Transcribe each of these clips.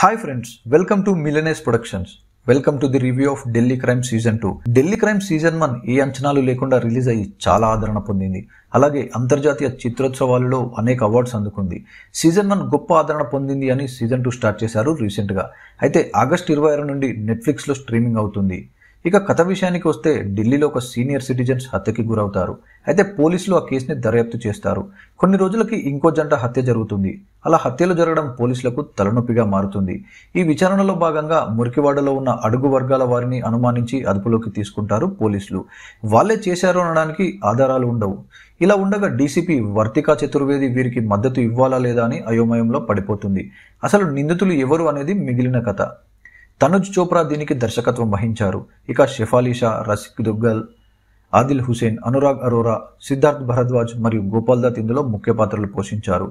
hi friends welcome to మిలనేస్ productions welcome to the review of Delhi crime season two Delhi crime season one ఏ అంచనాలు లేకుండా release అయ్యి చాలా ఆదరణ పొందింది అలాగే అంతర్జాతీయ చిత్రోత్సవాలలో అనేక అవార్డ్స్ అందుకుంది సీజన్ వన్ గొప్ప ఆదరణ పొందింది అని సీజన్ టూ స్టార్ట్ చేశారు రీసెంట్గా అయితే ఆగస్ట్ ఇరవై ఆరు నుండి నెట్ఫ్లిక్స్లో స్ట్రీమింగ్ అవుతుంది ఇక కథ విషయానికి వస్తే ఢిల్లీలో ఒక సీనియర్ సిటిజన్స్ హత్యకి గురవుతారు అయితే పోలీసులు ఆ కేసుని దర్యాప్తు చేస్తారు కొన్ని రోజులకి ఇంకో జంట హత్య జరుగుతుంది అలా హత్యలు జరగడం పోలీసులకు తలనొప్పిగా మారుతుంది ఈ విచారణలో భాగంగా మురికివాడలో ఉన్న అడుగు వర్గాల వారిని అనుమానించి అదుపులోకి తీసుకుంటారు పోలీసులు వాళ్లే చేశారు అనడానికి ఆధారాలు ఉండవు ఇలా ఉండగా డీసీపీ వర్తికా చతుర్వేది వీరికి మద్దతు ఇవ్వాలా లేదా అని అయోమయంలో పడిపోతుంది అసలు నిందితులు ఎవరు అనేది మిగిలిన కథ తనుజ్ చోప్రా దీనికి దర్శకత్వం వహించారు ఇక షెఫాలీషా రసిక్ దుగ్గల్ ఆదిల్ హుసేన్ అనురాగ్ అరోరా సిద్ధార్థ్ భరద్వాజ్ మరియు గోపాల్ దత్ ఇందులో ముఖ్య పాత్రలు పోషించారు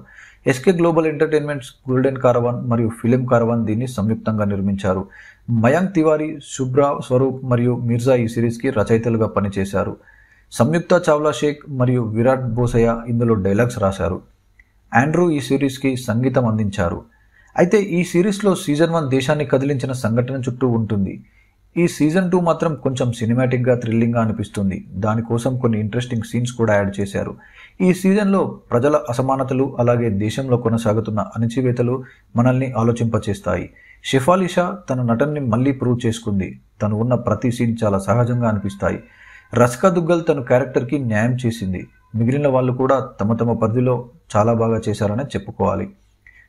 SK global entertainments golden caravan మరియు ఫిలిం కారవాన్ దీన్ని సంయుక్తంగా నిర్మించారు మయాంక్ తివారీ శుభ్రా స్వరూప్ మరియు మిర్జా ఈ సిరీస్కి రచయితలుగా పనిచేశారు సంయుక్త చావ్లా షేక్ మరియు విరాట్ బోసయ్య ఇందులో డైలాగ్స్ రాశారు ఆండ్రూ ఈ సిరీస్కి సంగీతం అందించారు అయితే ఈ సిరీస్లో సీజన్ వన్ దేశాన్ని కదిలించిన సంఘటన చుట్టూ ఉంటుంది ఈ సీజన్ టూ మాత్రం కొంచెం సినిమాటిక్గా థ్రిల్లింగ్గా అనిపిస్తుంది దానికోసం కొన్ని ఇంట్రెస్టింగ్ సీన్స్ కూడా యాడ్ చేశారు ఈ సీజన్లో ప్రజల అసమానతలు అలాగే దేశంలో కొనసాగుతున్న అణచివేతలు మనల్ని ఆలోచింపచేస్తాయి షెఫాలిషా తన నటన్ని మళ్ళీ ప్రూవ్ చేసుకుంది తను ఉన్న ప్రతి సీన్ చాలా సహజంగా అనిపిస్తాయి రస్కా దుగ్గల్ తన క్యారెక్టర్కి న్యాయం చేసింది మిగిలిన వాళ్ళు కూడా తమ తమ పరిధిలో చాలా బాగా చేశారనే చెప్పుకోవాలి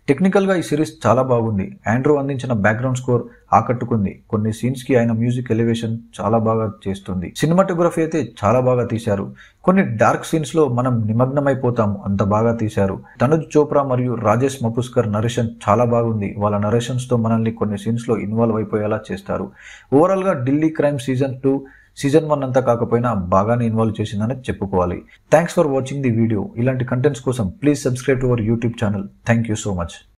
టెక్నికల్గా ఈ సిరీస్ చాలా బాగుంది ఆండ్రూ అందించిన బ్యాక్గ్రౌండ్ స్కోర్ ఆకట్టుకుంది కొన్ని సీన్స్కి ఆయన మ్యూజిక్ ఎలివేషన్ చాలా బాగా చేస్తుంది సినిమాటోగ్రఫీ అయితే చాలా బాగా తీశారు కొన్ని డార్క్ సీన్స్లో మనం నిమగ్నమైపోతాం అంత బాగా తీశారు తనుజ్ చోప్రా మరియు రాజేష్ మపుస్కర్ నరేషన్ చాలా బాగుంది వాళ్ళ నరేషన్స్ తో మనల్ని కొన్ని సీన్స్లో ఇన్వాల్వ్ అయిపోయేలా చేస్తారు ఓవరాల్గా Delhi crime season two season one అంతా కాకపోయినా బాగానే ఇన్వాల్వ్ చేసిందని చెప్పుకోవాలి thanks for watching the video ఇలాంటి కంటెంట్స్ కోసం please subscribe to our YouTube channel thank you so much